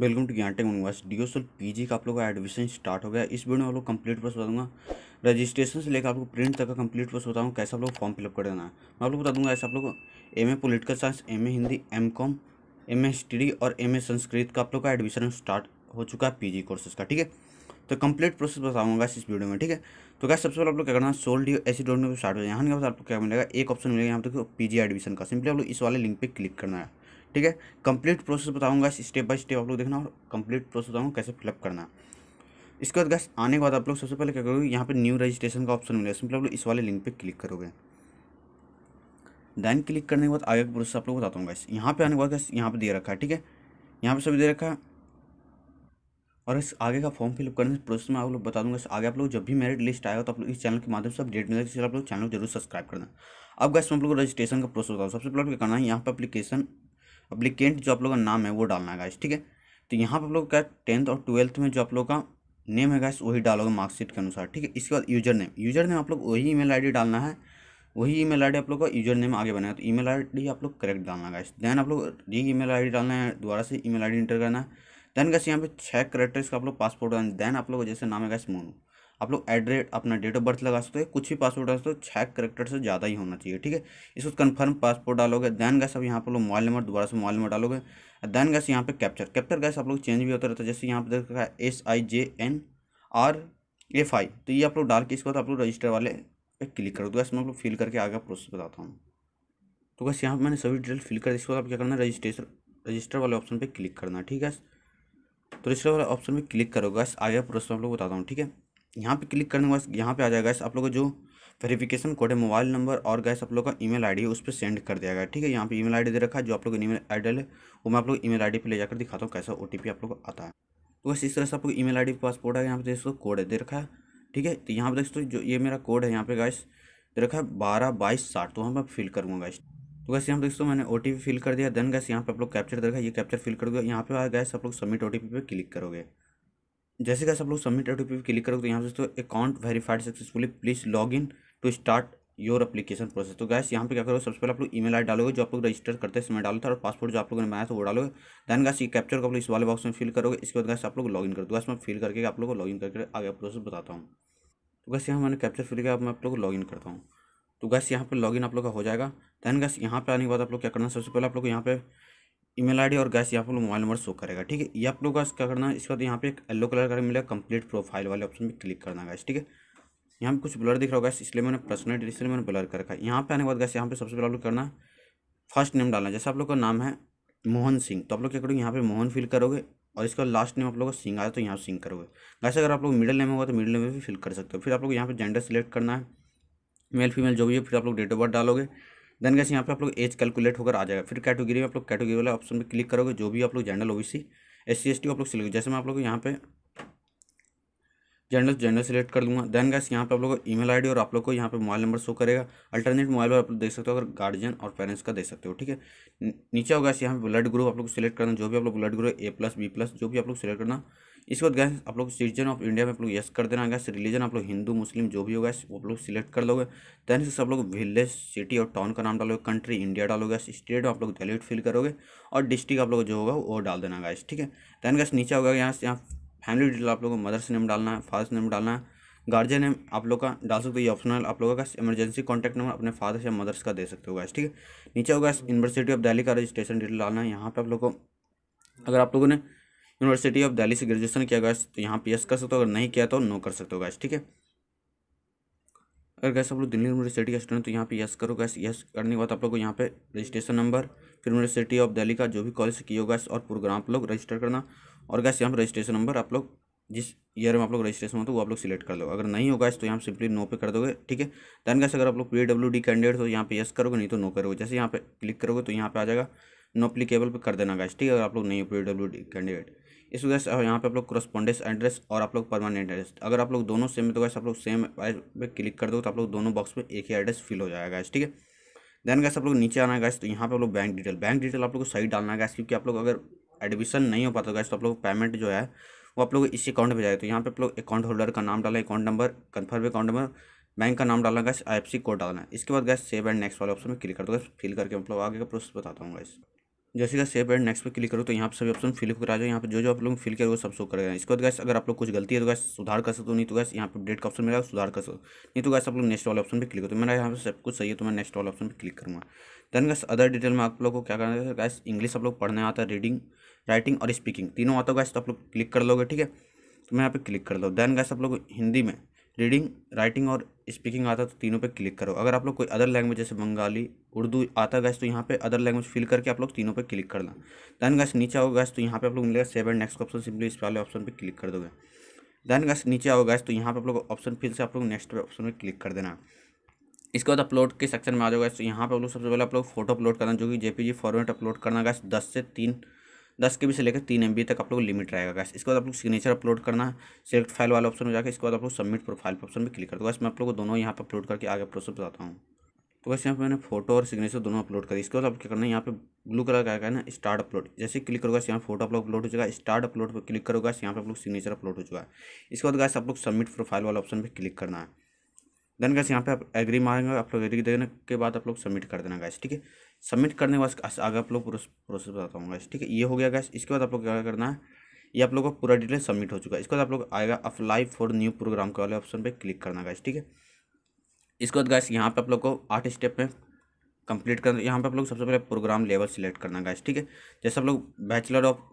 welcome to Gyan tech university D S का आप लोग का एडमिशन स्टार्ट हो गया इस वीडियो में आप लोग कंप्लीट प्रोसेस बताऊंगा रजिस्ट्रेशन से लेकर आप लोग प्रिंट तक का कंप्लीट प्रोसेस बताऊंगा कैसे आप लोग फॉर्म फिलअप कर देना है मैं आप लोग बता दूंगा ऐसे आप लोग M A political science M A Hindi M com M A और एम ए संस्कृत का आप लोग का एडमिशन स्टार्ट हो चुका है पी जी कोर्सेज का ठीक है तो कंप्लीट प्रोसेस बताऊंगा इस वीडियो में ठीक है तो क्या सबसे पहले आप लोग क्या करना है सोल डी ऐसी डोट में स्टार्ट हो जाए यहाँ के पास आपको क्या मिलेगा एक ऑप्शन मिलेगा यहाँ पर पी जी एडमिशन का सिंपली आप लोग इस वाले लिंक पर क्लिक करना है ठीक है कंप्लीट प्रोसेस बताऊंगा स्टेप बाय स्टेप आप लोग देखना और कंप्लीट प्रोसेस बताऊँगा कैसे फिलअप करना इसके बाद गैस आने के बाद आप लोग सबसे पहले क्या करोगे यहाँ पर न्यू रजिस्ट्रेशन का ऑप्शन मिलेगा सिंपली आप लोग इस वाले लिंक पर क्लिक करोगे दैन क्लिक करने के बाद आगे का प्रोसेस आप लोग बताता हूँ गैस यहाँ पे आने के बाद गैस यहाँ पे दे रखा है ठीक है यहाँ पे सब दे रखा है और इस आगे का फॉर्म फिलअप करने के प्रोसेस में आप लोग बता दूंगा आगे आप लोग जब भी मेरिट लिस्ट आएगा तो आप लोग इस चैनल के माध्यम से अपडेट मिलेगा इसलिए आप लोग चैनल को जरूर सब्सक्राइब करना अब गैस आप लोग रजिस्ट्रेशन का प्रोसेस बताऊँ सबसे पहले क्या करना है यहाँ पर अपलीकेशन अप्लीकेंट जो आप लोग का नाम है वो डालना है गाइस ठीक है तो यहाँ पर आप लोग है टेंथ और ट्वेल्थ में जो आप लोग का नेम है गाइस वही डालोगे मार्कशीट के अनुसार ठीक है इसके बाद यूजर नेम यूजर नेम आप लोग वही ईमेल आईडी डालना है वही ईमेल आईडी आप लोग का यूजर नेम आगे बनाया तो ईमेल आईडी आप लोग करेक्ट डालना गाइस देन आप लोग री ईमेल आईडी डालना है दोबारा से ईमेल आईडी एंटर करना है देन गैस यहाँ पे छह करेक्टर्स का आप लोग पासपोर्ट देन आप लोग जैसे नाम है गैस मोनू आप लोग एड्रेट अपना डेट ऑफ बर्थ लगा सकते हो कुछ भी पासवर्ड डाल सकते हो छः करेक्टर से ज़्यादा ही होना चाहिए ठीक है इसको कन्फर्म पासपोर्ट डालोगे दैन गैस अब यहाँ पर लोग मोबाइल नंबर दोबारा से मोबाइल नंबर डालोगे दैन गैस यहाँ पे कैप्चर कैप्चर गैस आप लोग चेंज भी होता रहता है जैसे यहाँ पर देखा है S I J N R F I तो ये आप लोग डाल के इसके बाद आप लोग रजिस्टर वाले पे क्लिक कर दो मैं आप लोग फिल करके आगे प्रोसेस बताता हूँ तो बस यहाँ पर मैंने सभी डिटेल फिल कर इसके बाद आप क्या करना रजिस्ट्रेशन रजिस्टर वाले ऑप्शन पर क्लिक करना ठीक है तो रजिस्टर वाले ऑप्शन पर क्लिक करोगे आगे प्रोसेस आप लोग बताता हूँ ठीक है यहाँ पे क्लिक करने के बाद यहाँ पे आ जाएगा आप लोगों का जो वेरिफिकेशन कोड है मोबाइल नंबर और गैस आप लोग का ईमेल आईडी है उस पर सेंड कर दिया गया ठीक है यहाँ पे ईमेल आईडी दे रखा है जो आप लोग ईमेल आइडल है वो मैं आप लोग ईमेल आईडी पे ले जाकर दिखाता हूँ कैसा ओटीपी आप लोग आता है तो बस इस तरह से आप लोग आई डी पासपोर्ट है यहाँ पे दोस्तों कोड है दे रखा है ठीक है तो यहाँ पे दोस्तों जो ये मेरा कोड है यहाँ पे गैस दे रखा है बारह बाईस साठ तो वहाँ मैं फिल करूँगा गैस तो वैसे यहाँ दोस्तों मैंने ओ फिल कर दिया देन गैस यहाँ पे आप लोग कैप्चर देखा ये कैप्चर फिल कर दिया यहाँ पे आया गैस आप लोग सबमिट ओ पे क्लिक करोगे जैसे कि सब लोग submit O T P click करोगे तो यहाँ से दोस्तों account verified successfully please log in to start your application process तो गैस यहाँ पे क्या करो सबसे पहले आप लोग ईमेल आई डालोगे जो आप लोग रजिस्टर करते समय डालो था और पासपोर्ट जो आप लोगों ने बनाया था वो डालोगे दैन गैस ये कैप्चर को आप लोग इस वाले बॉक्स में फिल करोगे इसके बाद गैस आप लोग इन कर दो गैस मैं फिल करके आप लोग को इन करके आगे प्रोसेस बताता हूँ तो गैस यहाँ मैंने कैप्चर फिल किया मैं आप लोग इन करता हूँ तो गैस यहाँ पर लॉग इन आप लोग का हो जाएगा दैन गैस यहाँ पर आने के बाद आप लोग क्या करना सबसे पहले आप लोग यहाँ पर ईमेल आईडी और गैस यहाँ पर मोबाइल नंबर शो करेगा ठीक है ये आप लोगों का क्या करना है इसके बाद यहाँ पे एक येलो कलर का मिलेगा कंप्लीट प्रोफाइल वाले ऑप्शन में क्लिक करना गैस ठीक है यहाँ पे कुछ ब्लर दिख रहा होगा इसलिए मैंने पर्सनल इसलिए मैंने ब्लर कर रखा है यहाँ पे आने के बाद गैस यहाँ पे सबसे पहले आप लोग करना है फर्स्ट नेम डालना है जैसे आप लोग का नाम है मोहन सिंह तो आप लोग क्या करोगे यहाँ पे मोहन फिल करोगे और इसका लास्ट नेम आप लोग का सिंह आया तो यहाँ सिंह करोगे वैसे अगर आप लोग मिडिल नेम होगा तो मिडिल नेम भी फिल कर सकते हो फिर आप लोग यहाँ पर जेंडर सेलेक्ट करना है मेल फीमेल जो भी है फिर आप लोग डेट ऑफ बर्थ डालोगे देन कैसे यहाँ पे आप लोग एज कैलकुलेट होकर आ जाएगा फिर कैटेगरी में आप लोग कैटेगरी वाला ऑप्शन में क्लिक करोगे जो भी आप लोग general OBC S C S T आप लोग सिलेक्ट जैसे मैं आप लोग यहाँ पे जनरल जनरल सेलेक्ट कर दूंगा देन गैस यहाँ पे आप लोग को ईमेल आईडी और आप लोग को यहाँ पे मोबाइल नंबर शो करेगा अल्टरनेट मोबाइल नंबर आप लोग देख सकते हो अगर गार्जियन और पेरेंट्स का देख सकते हो ठीक है नीचे होगा यहाँ पे ब्लड ग्रुप आप लोग सिलेक्ट करना जो भी आप लोग blood group A plus B plus जो भी आप लोग सिलेक्ट करना इसके बाद गैस आप लोग सिटीजन ऑफ इंडिया में आप लोग यस कर देना गैस रिलीजन आप लोग हिंदू मुस्लिम जो भी होगा वो आप लोग सिलेक्ट कर लोगे दैन से आप लोग विलेज सिटी और टाउन का नाम डालोगे कंट्री इंडिया डालोगे स्टेट आप लोग वैल्यूड फिल करोगे और डिस्ट्रिक्ट आप लोग जो होगा वो डाल देना गैस ठीक है दैन गैस नीचे होगा यहाँ से यहाँ फैमिली डिटेल आप लोग को मदर्स नेम डालना है फादर्स नेम डालना है गार्जियन नेम आप लोग का डाल सकते हो ये ऑप्शनल आप लोगों का इमरजेंसी कॉन्टैक्ट नंबर अपने फादर्स या मदर्स का दे सकते हो गैस ठीक है नीचे होगा यूनिवर्सिटी ऑफ दिल्ली का रजिस्ट्रेशन डिटेल डालना है यहाँ पर आप लोग को अगर आप लोगों ने यूनिवर्सिटी ऑफ दिल्ली से ग्रेजुएशन किया गया तो यहाँ पी यस कर सकते हो अगर नहीं किया तो नो कर सकते हो गैस ठीक है अगर गैस आप लोग दिल्ली यूनिवर्सिटी का स्टूडेंट तो यहाँ पे यस करो गैस यस करने के बाद आप लोग को यहाँ पे रजिस्ट्रेशन नंबर फिर यूनिवर्सिटी ऑफ दिल्ली का जो भी कॉलेज किया होगा और प्रोग्राम आप लोग रजिस्टर करना और गैस यहाँ पर रजिस्ट्रेशन नंबर आप लोग जिस ईयर में आप लोग रजिस्ट्रेशन हो तो वो आप लोग सिलेक्ट कर लो अगर नहीं होगा तो यहाँ सिंपली नो पे कर दोगे ठीक है दैन गैस अगर आप लोग पी डब्ल्यू डी कैंडिडेट हो तो यहाँ पे यस करोगे नहीं तो नो करोगे जैसे यहाँ पे क्लिक करोगे तो यहाँ पे आ जाएगा नो अप्लीकेबल पर कर देना गैस ठीक है अगर आप लोग नहीं हो पी डब्ल्यू डी कैंडिडेट इस वजह से यहाँ पे आप लोग क्रॉस्पॉन्डेंस एड्रेस और आप लोग परमानेंट एड्रेस अगर आप लोग दोनों सेम है तो गैस आप लोग सेम पे क्लिक कर दो तो आप लोग दोनों बॉक्स में एक ही एड्रेस फिल हो जाएगा ठीक है देन गैस आप लोग नीचे आना गैस तो यहाँ पे आप लोग बैंक डिटेल बैंक डिटेल आप लोग को सही डालना गैस क्योंकि आप लोग अगर एडमिशन नहीं हो पाता गैस तो आप लोग पेमेंट जो है वो आप लोग इसी अकाउंट पर जाएगा तो यहाँ पे आप लोग अकाउंट होल्डर का नाम डाला account number confirm account number bank का नाम डालना गैस आई कोड डालना है इसके बाद गैस सेव एंड नेक्स्ट वाले ऑप्शन में क्लिक कर दो गैस फिल करके मतलब आगे का प्रोसेस बताता हूँ गैस जैसे कि सेव एंड नेक्स्ट पर क्लिक करो तो यहाँ पर सभी ऑप्शन फिल कर आ जाओ यहाँ पर जो जो आप लोग फिल कर वो सब शो करेगा इसके बाद गैस अगर आप लोग कुछ गलती है तो गैस सुधार कर सकते हो नहीं तो गैस यहाँ पर अपडेट का ऑप्शन मिला सुधार कर सकते हो नहीं तो गैस आप लोग नेक्स्ट वाले ऑप्शन पर क्लिक करो तो मेरा यहाँ पर सब कुछ सही है तो मैं नेक्स्ट वाले ऑप्शन पर क्लिक करूँगा देन गैस अदर डिटेल में आप लोग को क्या करना है गैस इंग्लिश आप लोग पढ़ने आता है रीडिंग राइटिंग और स्पीकिंग तीनों आता हो गैस तो आप लोग क्लिक कर लोगे ठीक है तो मैं यहाँ पर क्लिक कर दो देन गैस आप लोग हिंदी में रीडिंग राइटिंग और स्पीकिंग आता तो तीनों पे क्लिक करो अगर आप लोग कोई अदर लैंग्वेज जैसे बंगाली उर्दू आता गैस तो यहाँ पे अदर लैंग्वेज फिल करके आप लोग तीनों पे क्लिक करना दैन गैस नीचे आओ गैस तो यहाँ पे आप लोग मिलेगा सेवन नेक्स्ट ऑप्शन सिंपली इस वाले ऑप्शन पे क्लिक कर दोगे दैन गैस नीचे आओ गैस तो यहाँ पर आप लोग ऑप्शन फिल से आप लोग नेक्स्ट ऑप्शन में क्लिक कर देना इसके बाद अपलोड के सेक्शन में आ जाओगे तो यहाँ पर आप लोग सबसे पहले आप लोग फोटो अपलोड करना जो कि जेपीजी फॉर्मेट अपलोड करना गैस दस से तीन दस के बी से लेकर तीन एम तक आप लोग लिमिट रहेगा गैस इसके बाद आप लोग सिग्नेचर अपलोड करना सिलेक्ट फाइल वाला ऑप्शन में जाकर इसके बाद आप लोग सबमिट प्रोफाइल पर ऑप्शन में क्लिक कर दो गैस मैं आप लोग दोनों यहाँ पर अपलोड करके आगे प्रोसेस बताता हूँ तो वैसे यहाँ पर मैंने फोटो और सिग्नेचर दोनों अपलोड करी इसके बाद आप क्या करना है यहाँ पे ब्लू कलर का है ना स्टार्ट अपलोड जैसे क्लिक करोगे यहाँ फोटो अपलोड अपलोड हो जाएगा स्टार्ट अपलोड पर क्लिक करोगे यहाँ पे आप लोग सिग्नेचर अपलोड हो चुका है इसके बाद गैस आप लोग सबमिट प्रोफाइल वाला ऑप्शन पर क्लिक करना है देन गैस यहाँ पे आप एग्री मारेंगे आप लोग एग्री देने के बाद आप लोग सबमिट कर देना गैस ठीक है सबमिट करने के बाद आगे आप लोग प्रोसेस बताता हूँ गैस ठीक है ये हो गया गैस इसके बाद आप लोग क्या करना है ये आप लोग का पूरा डिटेल सबमिट हो चुका है इसके बाद आप लोग आएगा अप्लाई फॉर न्यू प्रोग्राम के वाले ऑप्शन पर क्लिक करना गैस ठीक है इसके बाद गैस यहाँ पर आप लोग को आठ स्टेप में कंप्लीट करना यहाँ पर आप लोग सबसे पहले प्रोग्राम लेवल सिलेक्ट करना गैस ठीक है जैसे आप लोग bachelor of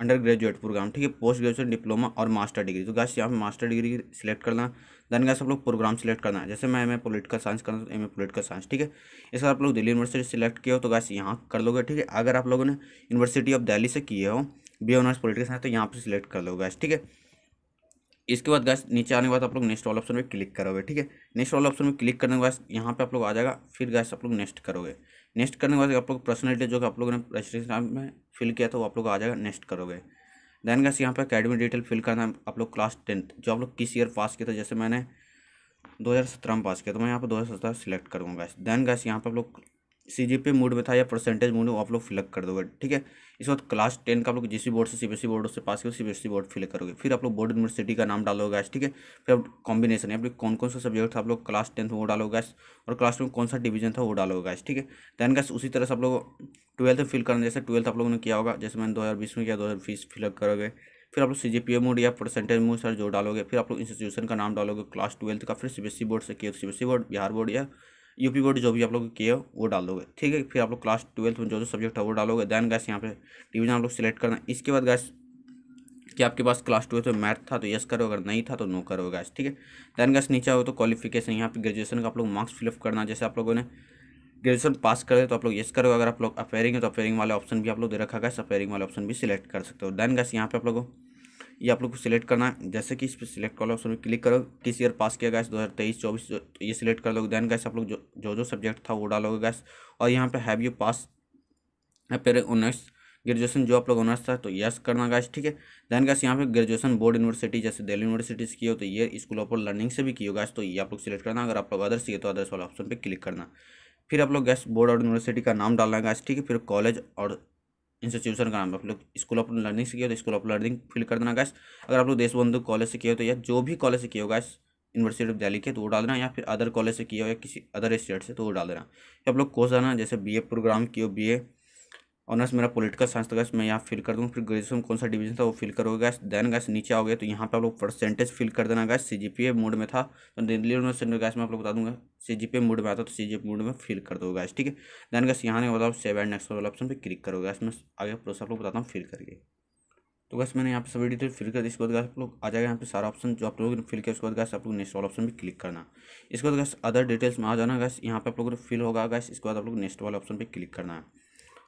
under graduate program ठीक है पोस्ट ग्रेजुएट डिप्लोमा और मास्टर डिग्री तो गैस यहाँ पे मास्टर डिग्री सिलेक्ट करना देन गैस आप लोग प्रोग्राम सिलेक्ट करना है जैसे मैं एम ए पोलिटिकल साइंस करना तो एम ए पोलिटिकल साइंस ठीक है इसका आप लोग दिल्ली यूनिवर्सिटी सेलेक्ट किए हो तो गैस यहाँ कर लोगे ठीक है अगर आप लोगों ने यूनिवर्सिटी ऑफ दिल्ली से किए हो बी ऑनर्स पोलिटिकल साइंस तो यहाँ पर सिलेक्ट कर लोगे गैस ठीक है इसके बाद गैस नीचे आने के बाद आप लोग नेक्स्ट वाले ऑप्शन पर क्लिक करोगे ठीक है नेक्स्ट वाले ऑप्शन में क्लिक करने के बाद यहाँ पर आप लोग आ जाएगा फिर गैस आप लोग नेक्स्ट करोगे नेक्स्ट करने के बाद आप लोग पर्सनलिटी जो कि आप लोगों ने रजिस्ट्रेशन में फिल किया था वो तो आप लोग आ जाएगा नेक्स्ट करोगे दैन गैस यहाँ पर अकेडमी डिटेल फिल करना है आप लोग क्लास टेंथ जो आप लोग किस ईयर पास किया था जैसे मैंने सत्रह में पास किया तो मैं यहाँ पर दो सत्रह सिलेक्ट करूँगा गैस दैन गैस यहाँ पर आप लोग सी मोड में था या परसेंटेज मोड में आप लोग फिलअप कर दोगे ठीक है इस बार क्लास टेन का आप लोग जिस बोर्ड से सी बोर्ड से पास करोगे सी बोर्ड फिल करोगे फिर आप लोग बोर्ड यूनिवर्सिटी का नाम डालोगे ठीक है फिर आप कॉम्बिनेशन है आप लोग कौन कौन सा सब्जेक्ट था आप लोग क्लास टेंथ वो डालोगे और क्लास में कौन सा डिवीजन था वो डालोगे ठीक है देन गैस उसी तरह से आप लोग ट्वेल्थ फिल करना जैसे ट्वेल्थ आप लोगों ने किया होगा जैसे मैंने दो में किया दो फिलअप करोगे फिर आप लोग C G P A mode या परसेंटेज मोड सर जो डालोगे फिर आप लोग इंस्टीट्यूशन का नाम डालोगे क्लास ट्वेल्थ का फिर सी बोर्ड e से किया C board e Bihar board या यूपी बोर्ड जो भी आप लोग किए हो वो डालोगे ठीक है फिर आप लोग क्लास ट्वेल्थ में जो जो सब्जेक्ट है वो डालोगे दैन गैस यहाँ पे डिवीजन आप लोग सिलेक्ट करना इसके बाद गैस कि आपके पास क्लास ट्वेल्थ में मैथ था तो यस करो अगर नहीं था तो नो करो गैस ठीक है दैन गैस नीचे आओ तो क्वालिफिकेशन यहाँ पर ग्रेजुएशन का आप लोग मार्क्स फिलअप करना जैसे आप लोगों ने ग्रेजुएशन पास कर तो आप लोग यस करो अगर आप लोग अपेयरिंग है तो अपेयरिंग वाले ऑप्शन भी आप लोग दे रखा गया अपेयरिंग वाले ऑप्शन भी सिलेक्ट कर सकते हो दैन गैस यहाँ पे आप लोगों ये आप लोग को सिलेक्ट करना है जैसे कि इस पर सिलेक्ट वाला ऑप्शन में क्लिक करो किस ईयर पास किया गैस दो हज़ार तेईस चौबीस ये सिलेक्ट कर लोग दैन गैस आप लोग जो जो जो सब्जेक्ट था वो डालोगे गैस और यहाँ पे हैव यू पास फिर उन्नीस ग्रेजुएशन जो आप लोग ऑनर्स था तो यस करना गैस ठीक है दैन गैस यहाँ पे ग्रेजुएशन बोर्ड यूनिवर्सिटी जैसे दिल्ली यूनिवर्सिटी से किए तो ये स्कूल ऑफ लर्निंग से भी किए गैस तो ये आप लोग सिलेक्ट करना अगर आप लोग अदर्स किए तो अदर्स वाला ऑप्शन पर क्लिक करना फिर आप लोग गैस बोर्ड और यूनिवर्सिटी का नाम डालना गैस ठीक है फिर कॉलेज और इंस्टीट्यूशन का नाम आप लोग स्कूल ऑफ लर्निंग से किया तो स्कूल ऑफ लर्निंग फिल कर देना गैस अगर आप लोग देश बंधु कॉलेज से किए हो तो या जो भी कॉलेज से किए हो गैस यूनिवर्सिटी ऑफ दिल्ली के तो वो डाल देना या फिर अदर कॉलेज से किया हो या किसी अदर स्टेट से तो वो डाल देना आप लोग कोर्स डालना जैसे बी प्रोग्राम किए हो बी ऑनर्स मेरा पॉलिटिकल साइंस था गैस मैं यहाँ फिल कर दूँ फिर ग्रेजुएशन कौन सा डिवीजन था वो फिल करोगे गैस देन गैस नीचे आओगे तो यहाँ पे आप लोग परसेंटेज फिल कर देना guys C G P mode में था तो दिल्ली यूनिवर्सिटी गैस मैं आप लोग बता दूंगा सी जी मोड में आता तो सी जी पी मोड में फिल कर दो गैस ठीक है देन गैस यहाँ ने बताओ सेव एंड नेक्स्ट वाला ऑप्शन पर क्लिक करोगे गैस मैं आगे प्रोसेस आप लोग बताता हूँ फिल करके तो गैस मैंने यहाँ पर सभी डिटेल फिल कर दी इसके बाद गैस आप लोग आ जाएगा यहाँ पे सारा ऑप्शन जो आप लोगों ने फिल किया उसके बाद गैस आप लोग नेक्स्ट वाला ऑप्शन भी क्लिक करना इसके बाद गैस अदर डिटेल्स में आ जाना गैस यहाँ पे आप लोगों फिल होगा गैस इसके बाद आप लोग नेक्स्ट वाला ऑप्शन पर क्लिक करना है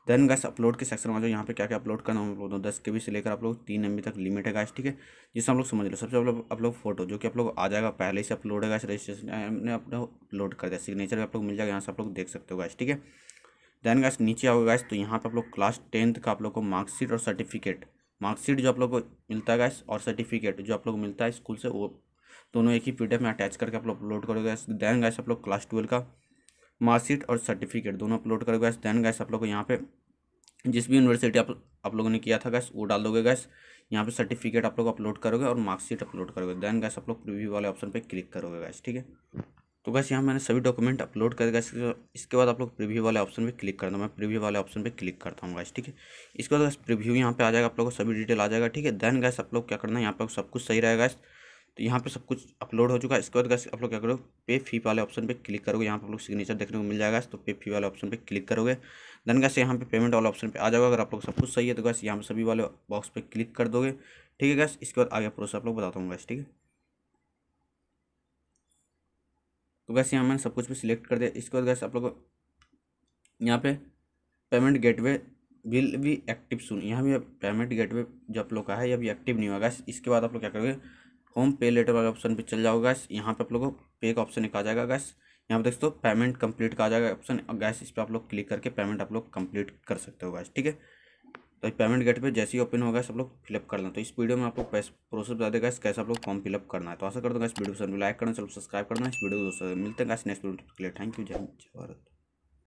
देन गैस अपलोड के सेक्शन में जाओ यहाँ पे क्या क्या अपलोड करना हम लोग दस के बी से लेकर आप लोग तीन एम तक लिमिट है गैस ठीक है जिसमें आप लोग समझ लो सबसे अपलोग आप लोग फोटो जो कि आप लोग आ जाएगा पहले से अपलोड है गैस रजिस्ट्रेशन ने अपना अपलोड कर दिया सिग्नेचर आप लोग मिल जाएगा यहाँ से आप लोग देख सकते हो गैस ठीक है देन गैस नीचे आओगे गैस तो यहाँ पर आप लोग क्लास टेंथ का आप लोग को मार्कशीट और सर्टिफिकेट मार्कशीट जो आप लोग को मिलता है गैस और सर्टिफिकेट जो आप लोग को मिलता है स्कूल से वो दोनों एक ही पी में अटैच करके आप लोग अपलोड करोगे देन गैस आप लोग क्लास ट्वेल्व का मार्कशीट और सर्टिफिकेट दोनों अपलोड करोगे देन गैस आप लोग को यहाँ पे जिस भी यूनिवर्सिटी आप आप लोगों ने किया था गैस वो डाल दोगे गैस यहाँ पे सर्टिफिकेट आप लोग अपलोड करोगे और मार्कशीट अपलोड करोगे देन गैस आप लोग प्रीव्यू वाले ऑप्शन पे क्लिक करोगे गैस ठीक है तो गैस यहाँ मैंने सभी डॉक्यूमेंट अपलोड कर गैस इसके बाद आप लोग प्रीव्यू वाले ऑप्शन पर क्लिक करता हूँ मैं प्रीव्यू वाले ऑप्शन पर क्लिक करता हूँ गैस ठीक है इसके बाद गैस प्रीव्यू यहाँ पे आ जाएगा आप लोग को सभी डिटेल आ जाएगा ठीक है देन गैस आप लोग क्या करना है यहाँ पर सब कुछ सही रहेगा गैस तो यहाँ पे सब कुछ अपलोड हो चुका है इसके बाद गैस आप लोग क्या करोगे पे फी वाले ऑप्शन पे क्लिक करोगे यहाँ पे आप लोग सिग्नेचर देखने को मिल जाएगा तो पे फी वाले ऑप्शन पे क्लिक करोगे देन गैस यहाँ पे पेमेंट वाले ऑप्शन पे आ जाओगे अगर आप लोग सब कुछ सही है तो गैस यहाँ पर सभी वाले बॉक्स पर क्लिक कर दोगे ठीक है गैस इसके बाद आगे प्रोसेस आप लोग बताता हूँ गैस ठीक है तो गैस यहाँ मैंने सब कुछ भी सिलेक्ट कर दिया इसके बाद गैस आप लोग यहाँ पे पेमेंट गेटवे बिल भी एक्टिव सुन यहाँ भी पेमेंट गेटवे जो आप लोग का है ये अभी एक्टिव नहीं होगा इसके बाद आप लोग क्या करोगे होम पे लेटर वाले ऑप्शन पे चल जाओ गैस यहाँ पे आप लोगों को पे का ऑप्शन एक आ जाएगा गैस यहाँ पे दोस्तों पेमेंट कंप्लीट का आ जाएगा ऑप्शन गैस इस पर आप लोग क्लिक करके पेमेंट आप लोग कंप्लीट कर सकते हो गैस ठीक है तो पेमेंट गेट पे जैसे ही ओपन होगा सब लोग फिलअप करना तो इस वीडियो में आप लोग प्रोसेस बता देगा कैसे आप लोग फॉर्म फिलअप करना है तो आशा कर दूँगा इस वीडियो को लाइक करना चलो सब्सक्राइब करना इस वीडियो को दोस्तों मिलते हैं गैस नेक्स्ट वीडियो के लिए थैंक यू जय हिंद जय भारत